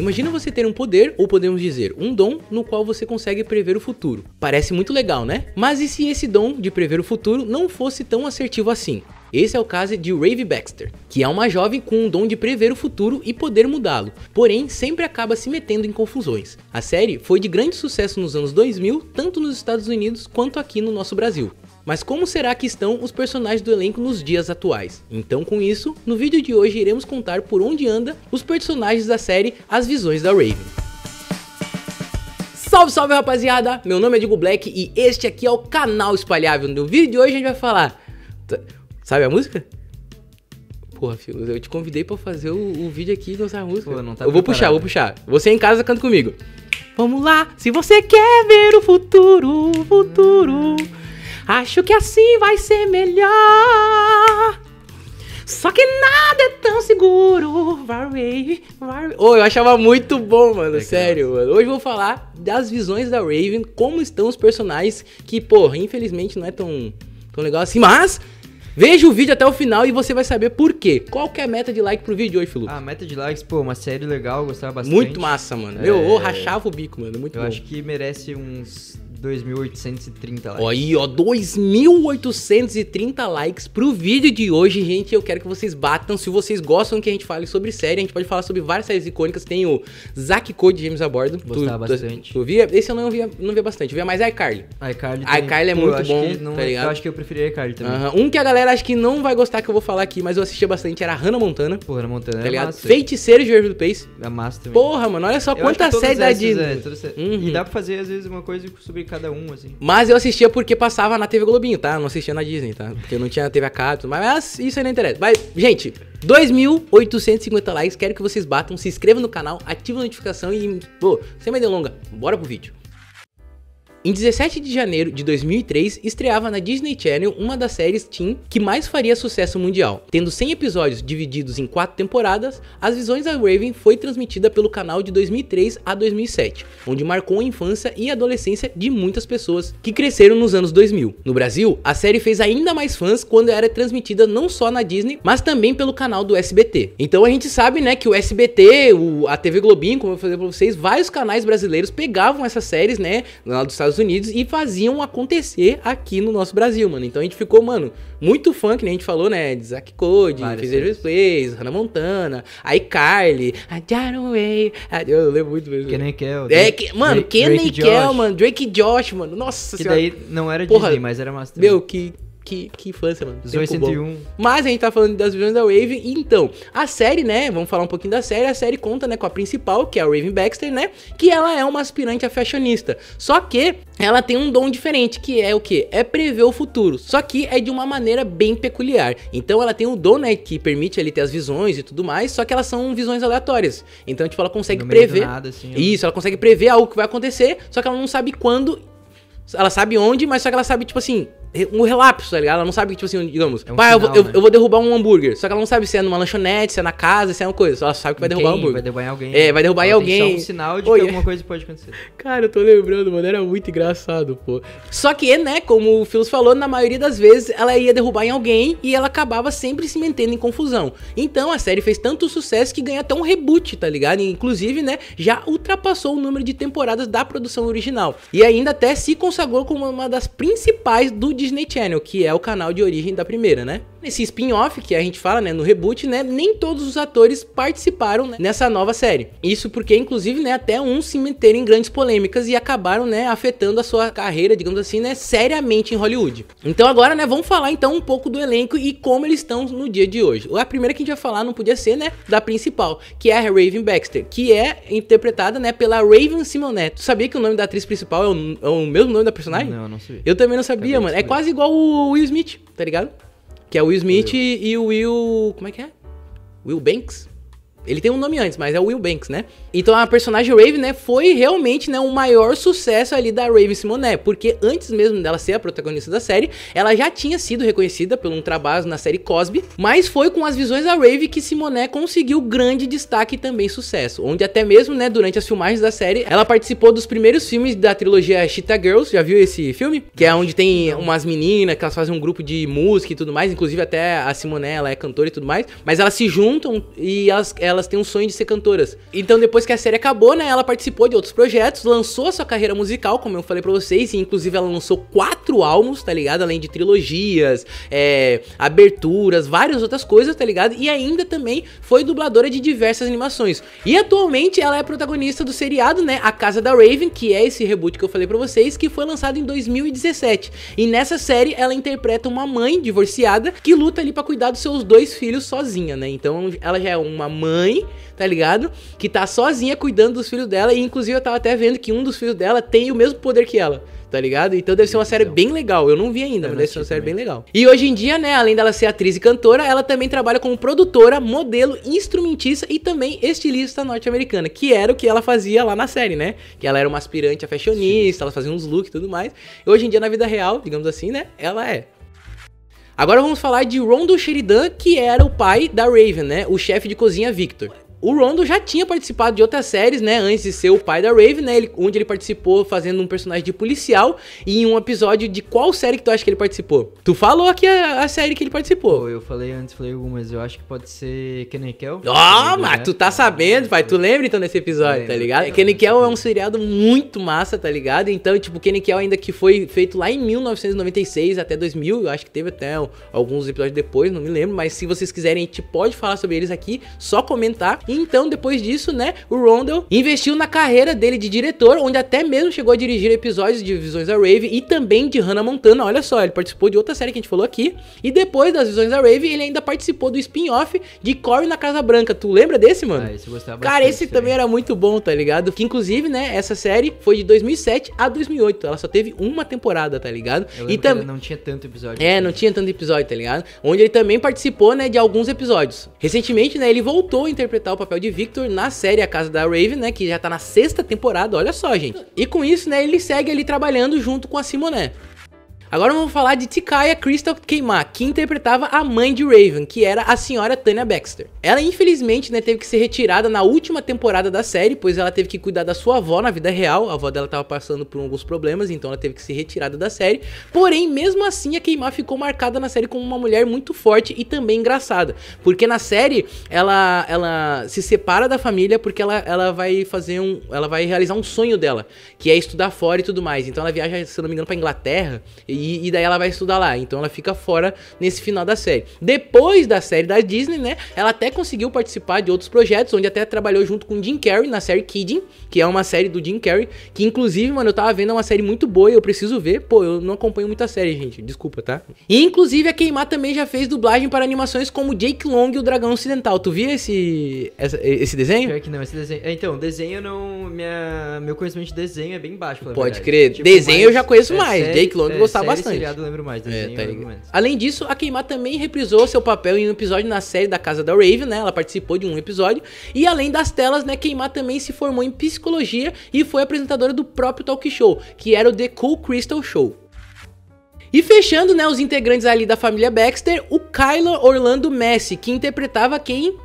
Imagina você ter um poder, ou podemos dizer, um dom, no qual você consegue prever o futuro. Parece muito legal, né? Mas e se esse dom de prever o futuro não fosse tão assertivo assim? Esse é o caso de Rave Baxter, que é uma jovem com um dom de prever o futuro e poder mudá-lo, porém sempre acaba se metendo em confusões. A série foi de grande sucesso nos anos 2000, tanto nos Estados Unidos quanto aqui no nosso Brasil. Mas como será que estão os personagens do elenco nos dias atuais? Então com isso, no vídeo de hoje iremos contar por onde anda os personagens da série As Visões da Raven. Salve, salve rapaziada! Meu nome é Diego Black e este aqui é o canal espalhável. No vídeo de hoje a gente vai falar. Sabe a música? Porra, filho, eu te convidei pra fazer o, o vídeo aqui e não sabe a música. Pô, não tá eu vou puxar, vou puxar. Você em casa canta comigo. Vamos lá, se você quer ver o futuro, futuro. Hum. Acho que assim vai ser melhor. Só que nada é tão seguro. Varway, Varway. Oh, eu achava muito bom, mano. É sério, mano. Hoje eu vou falar das visões da Raven, como estão os personagens, que, porra, infelizmente não é tão, tão legal assim, mas. Veja o vídeo até o final e você vai saber por quê. Qual que é a meta de like pro vídeo hoje, Filipe? Ah, meta de likes, pô, uma série legal, gostava bastante. Muito massa, mano. É... Meu, eu rachava o bico, mano. Muito eu bom. Eu acho que merece uns 2.830 likes. Aí, ó, 2.830 likes pro vídeo de hoje, gente. Eu quero que vocês batam. Se vocês gostam que a gente fale sobre série, a gente pode falar sobre várias séries icônicas. Tem o Zack Code James a bordo. Gostava tu, bastante. Tu, tu, via? Esse eu não via, não via bastante. Eu via mais iCarly. iCarly, tem... iCarly é muito bom, não, tá é- ligado? Eu acho que eu preferia iCarly também. Um que a galera acho que não vai gostar que eu vou falar aqui, mas eu assistia bastante, era Hannah Montana. Pô, Hannah Montana tá é ligado? Massa. Feiticeiro de do Pace. É massa também. Porra, mano, olha só quantas quanta série da Disney. É, uhum. E dá pra fazer, às vezes, uma coisa sobre cada um, assim. Mas eu assistia porque passava na TV Globinho, tá? não assistia na Disney, tá? Porque não tinha TV a cabo, mas isso aí não interessa. Mas, gente, 2.850 likes, quero que vocês batam, se inscrevam no canal, ativem a notificação e, pô, sem mais delonga, bora pro vídeo. Em 17 de janeiro de 2003, estreava na Disney Channel uma das séries teen que mais faria sucesso mundial. Tendo 100 episódios divididos em 4 temporadas, As Visões da Raven foi transmitida pelo canal de 2003 a 2007, onde marcou a infância e adolescência de muitas pessoas que cresceram nos anos 2000. No Brasil, a série fez ainda mais fãs quando era transmitida não só na Disney, mas também pelo canal do SBT. Então a gente sabe, né, que o SBT, o, a TV Globinho, como eu falei pra vocês, vários canais brasileiros pegavam essas séries, né, lá dos Estados Estados Unidos e faziam acontecer aqui no nosso Brasil, mano. Então a gente ficou, mano, muito fã, que nem a gente falou, né? De Zack Code, Fizz Plays, Hannah Montana, iCarly, a Got Away. Eu lembro muito mesmo. Kenny Kell. É, que, mano, Drake, Kenny Kell, mano, Drake e Josh, mano. Nossa que senhora. Que daí não era Porra, Disney, mas era Master. Meu, que que, que infância, mano. Zoe Mas a gente tá falando das visões da Wave. Então, a série, né? Vamos falar um pouquinho da série. A série conta, né, com a principal, que é a Raven Baxter, né? Que ela é uma aspirante a fashionista. Só que ela tem um dom diferente, que é o que? É prever o futuro. Só que é de uma maneira bem peculiar. Então ela tem um dom, né, que permite ali ter as visões e tudo mais, só que elas são visões aleatórias. Então, tipo, ela consegue prever. Nada, assim, Isso, ela consegue prever algo que vai acontecer, só que ela não sabe quando ela sabe onde, mas só que ela sabe, tipo assim, é um relapso, tá ligado? Ela não sabe tipo assim, digamos, é um pai, sinal, eu, né? eu, vou derrubar um hambúrguer. Só que ela não sabe se é numa lanchonete, se é na casa, se é uma coisa. ela sabe que vai derrubar um hambúrguer. Vai derrubar em alguém. É, né? vai derrubar em alguém. É um sinal de Oi, que alguma coisa pode acontecer. Cara, eu tô lembrando, mano, era muito engraçado, pô. Só que, né, como o Filos falou, na maioria das vezes ela ia derrubar em alguém e ela acabava sempre se metendo em confusão. Então a série fez tanto sucesso que ganhou até um reboot, tá ligado? E, inclusive, né, já ultrapassou o número de temporadas da produção original. E ainda até se consagrou como uma das principais do Disney Channel, que é o canal de origem da primeira, né? Nesse spin-off que a gente fala, né, no reboot, né, nem todos os atores participaram né, nessa nova série. Isso porque, inclusive, né, até uns se meteram em grandes polêmicas e acabaram, né, afetando a sua carreira, digamos assim, né, seriamente em Hollywood. Então agora, né, vamos falar então um pouco do elenco e como eles estão no dia de hoje. A primeira que a gente vai falar não podia ser, né, da principal, que é a Raven Baxter, que é interpretada, né, pela Raven Simonet. Tu sabia que o nome da atriz principal é o, é o mesmo nome da personagem? Não, eu não sabia. Eu também não sabia, Acabei mano. É quase igual o Will Smith, tá ligado? Que é o Will Smith Will. e o Will. Como é que é? Will Banks? Ele tem um nome antes, mas é o Will Banks, né? Então a personagem Rave, né, foi realmente né, o maior sucesso ali da Rave Simone, porque antes mesmo dela ser a protagonista da série, ela já tinha sido reconhecida por um trabalho na série Cosby, mas foi com as visões da Rave que Simone conseguiu grande destaque e também sucesso, onde até mesmo, né, durante as filmagens da série, ela participou dos primeiros filmes da trilogia Cheetah Girls, já viu esse filme? Que é onde tem umas meninas que elas fazem um grupo de música e tudo mais, inclusive até a Simone, ela é cantora e tudo mais, mas elas se juntam e elas elas têm um sonho de ser cantoras. Então depois que a série acabou, né, ela participou de outros projetos, lançou a sua carreira musical, como eu falei para vocês, e inclusive ela lançou quatro álbuns, tá ligado? Além de trilogias, é, aberturas, várias outras coisas, tá ligado? E ainda também foi dubladora de diversas animações. E atualmente ela é protagonista do seriado, né, A Casa da Raven, que é esse reboot que eu falei para vocês, que foi lançado em 2017. E nessa série ela interpreta uma mãe divorciada que luta ali para cuidar dos seus dois filhos sozinha, né? Então ela já é uma mãe mãe, tá ligado? Que tá sozinha cuidando dos filhos dela. E inclusive eu tava até vendo que um dos filhos dela tem o mesmo poder que ela tá ligado? Então deve ser uma série bem legal. Eu não vi ainda, é mas deve ser uma série bem legal. E hoje em dia, né, além dela ser atriz e cantora, ela também trabalha como produtora, modelo, instrumentista e também estilista norte-americana, que era o que ela fazia lá na série, né? Que ela era uma aspirante a fashionista, ela fazia uns looks e tudo mais. E hoje em dia, na vida real, digamos assim, né, ela é Agora vamos falar de Rondo Sheridan, que era o pai da Raven, né? O chefe de cozinha Victor. O Rondo já tinha participado de outras séries, né? Antes de ser o pai da Raven, né? Ele, onde ele participou fazendo um personagem de policial. E em um episódio de qual série que tu acha que ele participou? Tu falou aqui a, a série que ele participou. Eu falei antes, falei algumas. Eu acho que pode ser Kennekel. Ó, oh, mas né? tu tá sabendo, pai. Tu né? lembra então desse episódio, tá ligado? Kennekel é um seriado muito massa, tá ligado? Então, tipo, Kennekel ainda que foi feito lá em 1996 até 2000. Eu acho que teve até alguns episódios depois, não me lembro. Mas se vocês quiserem, a gente pode falar sobre eles aqui. Só comentar então, depois disso, né, o Rondell investiu na carreira dele de diretor, onde até mesmo chegou a dirigir episódios de Visões da Rave e também de Hannah Montana. Olha só, ele participou de outra série que a gente falou aqui. E depois das Visões da Rave, ele ainda participou do spin-off de Corey na Casa Branca. Tu lembra desse, mano? Ah, esse eu gostava Cara, esse também, era muito bom, tá ligado? Que inclusive, né, essa série foi de 2007 a 2008. Ela só teve uma temporada, tá ligado? e também não tinha tanto episódio. É, assim, não né? tinha tanto episódio, tá ligado? Onde ele também participou, né, de alguns episódios. Recentemente, né, ele voltou a interpretar o papel de Victor na série A Casa da Raven, né, que já tá na sexta temporada, olha só, gente. E com isso, né, ele segue ali trabalhando junto com a Simonet. Agora vamos falar de Tikaia Crystal Queimar, que interpretava a mãe de Raven, que era a senhora Tanya Baxter. Ela infelizmente né, teve que ser retirada na última temporada da série, pois ela teve que cuidar da sua avó na vida real, a avó dela estava passando por alguns problemas, então ela teve que ser retirada da série. Porém, mesmo assim, a Queimar ficou marcada na série como uma mulher muito forte e também engraçada, porque na série ela, ela se separa da família porque ela, ela vai fazer um, ela vai realizar um sonho dela, que é estudar fora e tudo mais. Então ela viaja, se não me engano, para Inglaterra e e, e, daí ela vai estudar lá. Então ela fica fora nesse final da série. Depois da série da Disney, né? Ela até conseguiu participar de outros projetos, onde até trabalhou junto com Jim Carrey na série Kidding, que é uma série do Jim Carrey, que inclusive, mano, eu tava vendo é uma série muito boa e eu preciso ver. Pô, eu não acompanho muita série, gente. Desculpa, tá? E inclusive a Queimar também já fez dublagem para animações como Jake Long e o Dragão Ocidental. Tu via esse, essa, esse desenho? Pior que não, esse desenho. É, então, desenho não. Minha, meu conhecimento de desenho é bem baixo. Pode verdade. crer. Tipo, desenho eu já conheço é mais. Série, Jake Long é, gostava bastante. seriado eu lembro mais, é, desenho é, tá Além disso, a Queimar também reprisou seu papel em um episódio na série da Casa da Raven, né? Ela participou de um episódio. E além das telas, né, Queimar também se formou em psicologia e foi apresentadora do próprio talk show, que era o The Cool Crystal Show. E fechando, né, os integrantes ali da família Baxter, o Kylo Orlando Messi, que interpretava quem?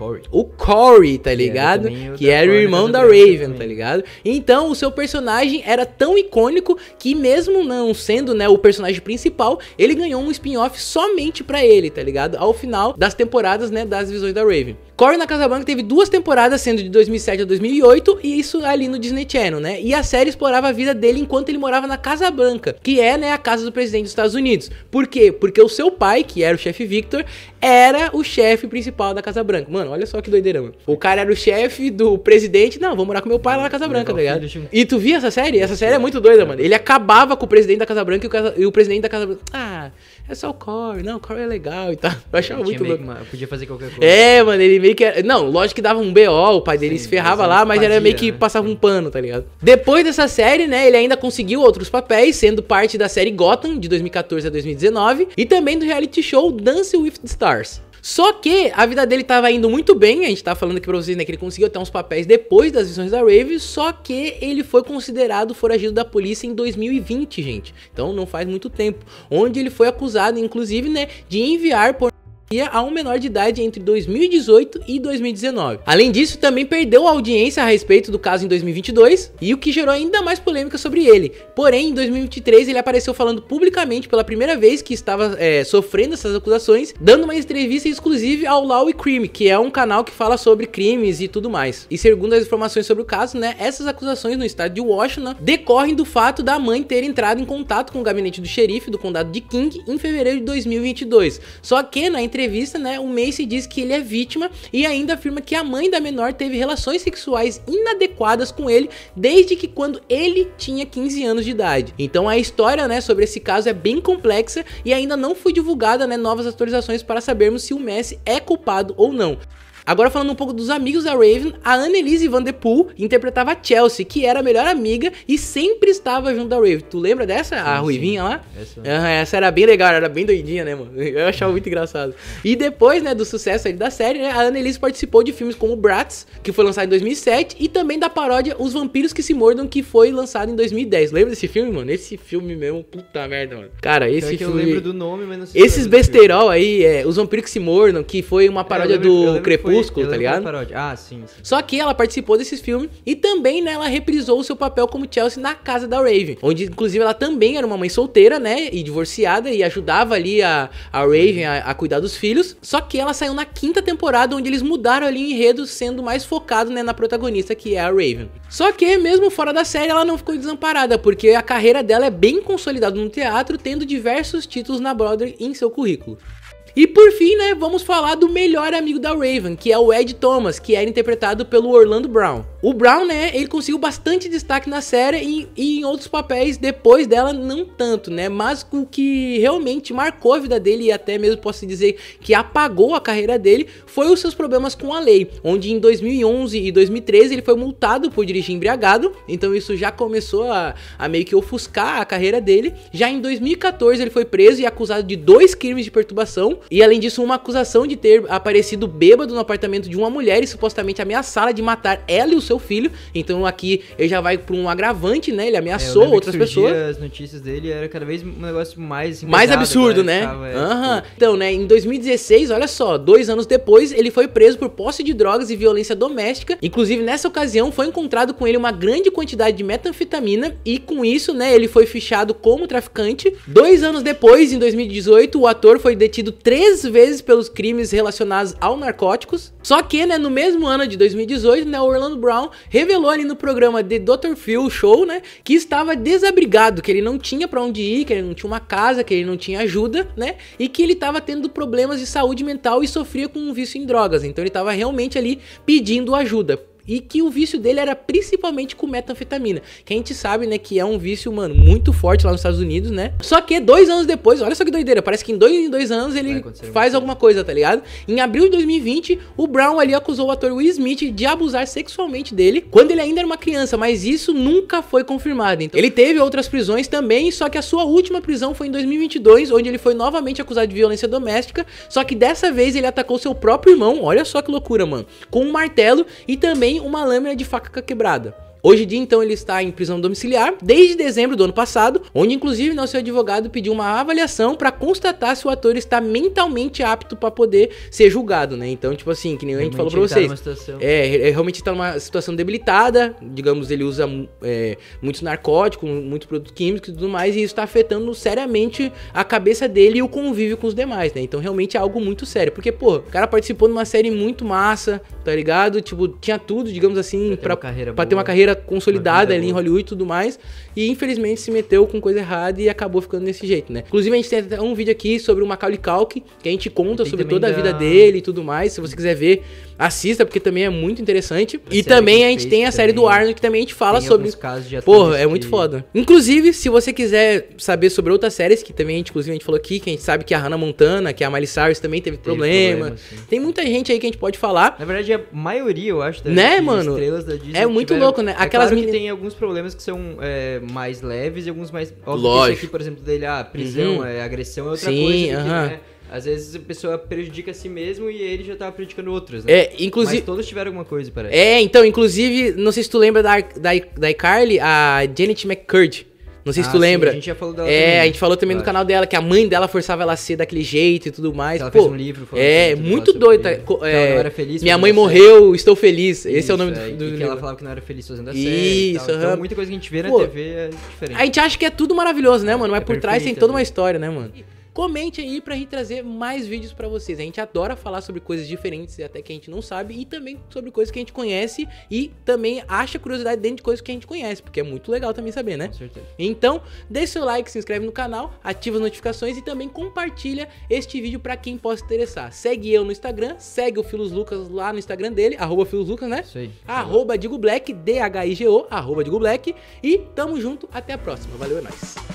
Corey. O Corey, tá ligado? Que era, que era o irmão da Raven, também. tá ligado? Então, o seu personagem era tão icônico que mesmo não sendo, né, o personagem principal, ele ganhou um spin-off somente para ele, tá ligado? Ao final das temporadas, né, das visões da Raven. Corre na Casablanca teve duas temporadas, sendo de 2007 a 2008, e isso ali no Disney Channel, né? E a série explorava a vida dele enquanto ele morava na Casablanca, que é, né, a casa do presidente dos Estados Unidos. Por quê? Porque o seu pai, que era o chefe Victor, era o chefe principal da Casa Branca. Mano, olha só que doideira, mano. O cara era o chefe do presidente. Não, vou morar com meu pai lá na Casa Branca, tá ligado? E tu via essa série? Essa série é muito doida, mano. Ele acabava com o presidente da Casa Branca e o, casa... e o presidente da Casa Branca. Ah é só o Corey, não, o Corey é legal e tal. Eu achava muito louco. Uma, podia fazer qualquer coisa. É, mano, ele meio que era, Não, lógico que dava um BO, o pai dele Sim, se ferrava lá, mas fazia, era meio que né? passava Sim. um pano, tá ligado? Depois dessa série, né, ele ainda conseguiu outros papéis, sendo parte da série Gotham, de 2014 a 2019, e também do reality show Dance with the Stars. Só que a vida dele estava indo muito bem, a gente tá falando aqui pra vocês, né, que ele conseguiu até uns papéis depois das visões da Rave, só que ele foi considerado foragido da polícia em 2020, gente. Então não faz muito tempo. Onde ele foi acusado, inclusive, né, de enviar por e a um menor de idade entre 2018 e 2019. Além disso, também perdeu a audiência a respeito do caso em 2022 e o que gerou ainda mais polêmica sobre ele. Porém, em 2023 ele apareceu falando publicamente pela primeira vez que estava é, sofrendo essas acusações, dando uma entrevista exclusiva ao Law e Crime, que é um canal que fala sobre crimes e tudo mais. E segundo as informações sobre o caso, né, essas acusações no estado de Washington decorrem do fato da mãe ter entrado em contato com o gabinete do xerife do condado de King em fevereiro de 2022. Só que na entrevista entrevista, né, o Macy diz que ele é vítima e ainda afirma que a mãe da menor teve relações sexuais inadequadas com ele desde que quando ele tinha 15 anos de idade. Então a história, né, sobre esse caso é bem complexa e ainda não foi divulgada, né, novas atualizações para sabermos se o Messi é culpado ou não. Agora falando um pouco dos amigos da Raven, a Annelise Vanderpool interpretava Chelsea, que era a melhor amiga e sempre estava junto da Raven. Tu lembra dessa? Sim, a ruivinha sim. lá? Essa. Uhum, essa era bem legal, era bem doidinha, né, mano? Eu achava muito engraçado. E depois, né, do sucesso aí da série, né, a Annelise participou de filmes como Bratz, que foi lançado em 2007, e também da paródia Os Vampiros que se Mordam, que foi lançado em 2010. Lembra desse filme, mano? Esse filme mesmo, puta merda, mano. Cara, esse é filme... eu lembro do nome, mas não sei Esses besteirol aí, é, Os Vampiros que se Mordam, que foi uma é, paródia é, lembro, do Crepúsculo. Crepúsculo, tá é ligado? Ah, sim, sim, Só que ela participou desse filme e também, né, ela reprisou o seu papel como Chelsea na casa da Raven, onde inclusive ela também era uma mãe solteira, né, e divorciada e ajudava ali a, a Raven a, a cuidar dos filhos. Só que ela saiu na quinta temporada, onde eles mudaram ali o enredo, sendo mais focado, né, na protagonista que é a Raven. Só que mesmo fora da série, ela não ficou desamparada, porque a carreira dela é bem consolidada no teatro, tendo diversos títulos na Broadway em seu currículo. E por fim, né, vamos falar do melhor amigo da Raven, que é o Ed Thomas, que era interpretado pelo Orlando Brown. O Brown, né, ele conseguiu bastante destaque na série e, e, em outros papéis depois dela não tanto, né, mas o que realmente marcou a vida dele e até mesmo posso dizer que apagou a carreira dele foi os seus problemas com a lei, onde em 2011 e 2013 ele foi multado por dirigir embriagado, então isso já começou a, a meio que ofuscar a carreira dele. Já em 2014 ele foi preso e acusado de dois crimes de perturbação e além disso, uma acusação de ter aparecido bêbado no apartamento de uma mulher e supostamente ameaçá-la de matar ela e o seu filho. Então aqui ele já vai para um agravante, né? Ele é, ameaçou é, outras pessoas. As notícias dele era cada vez um negócio mais mais pesado, absurdo, é, né? É, Aham. uhum. Então, né? Em 2016, olha só, dois anos depois, ele foi preso por posse de drogas e violência doméstica. Inclusive nessa ocasião foi encontrado com ele uma grande quantidade de metanfetamina e com isso, né? Ele foi fichado como traficante. Dois anos depois, em 2018, o ator foi detido três vezes pelos crimes relacionados ao narcóticos. Só que, né, no mesmo ano de 2018, né, o Orlando Brown revelou ali no programa The Dr. Phil Show, né, que estava desabrigado, que ele não tinha para onde ir, que ele não tinha uma casa, que ele não tinha ajuda, né, e que ele estava tendo problemas de saúde mental e sofria com um vício em drogas. Então ele estava realmente ali pedindo ajuda e que o vício dele era principalmente com metanfetamina, que a gente sabe, né, que é um vício, mano, muito forte lá nos Estados Unidos, né? Só que dois anos depois, olha só que doideira, parece que em dois, em dois anos ele faz alguma coisa, tá ligado? Em abril de 2020, o Brown ali acusou o ator Will Smith de abusar sexualmente dele quando ele ainda era uma criança, mas isso nunca foi confirmado. Então, ele teve outras prisões também, só que a sua última prisão foi em 2022, onde ele foi novamente acusado de violência doméstica, só que dessa vez ele atacou seu próprio irmão, olha só que loucura, mano, com um martelo e também uma lâmina de faca quebrada. Hoje em dia, então, ele está em prisão domiciliar desde dezembro do ano passado, onde inclusive nosso advogado pediu uma avaliação para constatar se o ator está mentalmente apto para poder ser julgado, né? Então, tipo assim, que nem realmente a gente falou para tá vocês. Tá é, é, realmente está numa situação debilitada, digamos, ele usa é, muitos narcóticos, muitos produtos químicos e tudo mais, e isso está afetando seriamente a cabeça dele e o convívio com os demais, né? Então, realmente é algo muito sério, porque, pô, o cara participou de uma série muito massa, tá ligado? Tipo, tinha tudo, digamos assim, para ter uma carreira carreira consolidada ali em uhum. Hollywood e tudo mais. E infelizmente se meteu com coisa errada e acabou ficando desse jeito, né? Inclusive, a gente tem até um vídeo aqui sobre o Macaulay Culkin, que a gente conta sobre toda a vida dele e tudo mais. Se você quiser ver, assista, porque também é muito interessante. A e também a gente tem a série do Arnold, que também a gente fala sobre. Casos de Porra, é muito foda. Inclusive, se você quiser saber sobre outras séries, que também a gente, inclusive, a gente falou aqui, que a gente sabe que a Hannah Montana, que a Miley Cyrus também teve, teve problema. problema tem muita gente aí que a gente pode falar. Na verdade, a maioria, eu acho, das né, mano? estrelas da Disney. É muito tiveram... louco, né? É Aquelas é claro tem alguns problemas que são é, mais leves e alguns mais. Óbvio Lógico. Aqui, por exemplo, dele, ah, prisão, uhum. é, agressão é outra Sim, coisa. Sim, uh -huh. né? Às vezes a pessoa prejudica a si mesmo e ele já tava prejudicando outros, né? É, inclusive. Mas todos tiveram alguma coisa, parece. É, então, inclusive, não sei se tu lembra da, da, da iCarly, a Janet McCurdy. Não sei ah, se tu sim, lembra. A gente já falou dela. É, também, né? a gente falou também no canal dela que a mãe dela forçava ela a ser daquele jeito e tudo mais. Ela Pô, fez um livro. É, assim, muito doido. Tá, é, era feliz. Minha mãe morreu, estou feliz. Isso, Esse é o nome é, do, do, livro. ela falava que não era feliz fazendo a série. Isso, então, muita coisa que a gente vê Pô, na TV é diferente. A gente acha que é tudo maravilhoso, né, mano? Mas é por trás tem toda né? uma história, né, mano? comente aí pra gente trazer mais vídeos para vocês. A gente adora falar sobre coisas diferentes e até que a gente não sabe e também sobre coisas que a gente conhece e também acha curiosidade dentro de coisas que a gente conhece, porque é muito legal também saber, né? Com certeza. Então, deixa seu like, se inscreve no canal, ativa as notificações e também compartilha este vídeo para quem possa interessar. Segue eu no Instagram, segue o Filos Lucas lá no Instagram dele, arroba Filos Lucas, né? Arroba Digo Black, D-H-I-G-O, arroba Digo Black. E tamo junto, até a próxima. Valeu, é nóis.